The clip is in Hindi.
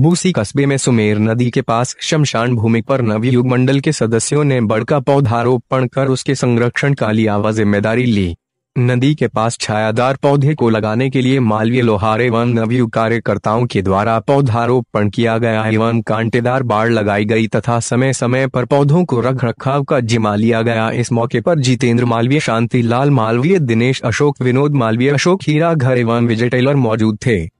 बूसी कस्बे में सुमेर नदी के पास शमशान भूमि पर नवयुग मंडल के सदस्यों ने बड़का पौधारोपण कर उसके संरक्षण का व जिम्मेदारी ली नदी के पास छायादार पौधे को लगाने के लिए मालवीय लोहारे एवं नवयुग कार्यकर्ताओं के द्वारा पौधारोपण किया गया एवं कांटेदार बाढ़ लगाई गई तथा समय समय पर पौधों को रख रखाव का जिम्मा लिया गया इस मौके पर जितेंद्र मालवीय शांति लाल मालवीय दिनेश अशोक विनोद मालवीय अशोक हीरा घर एवं विजय टेलर मौजूद थे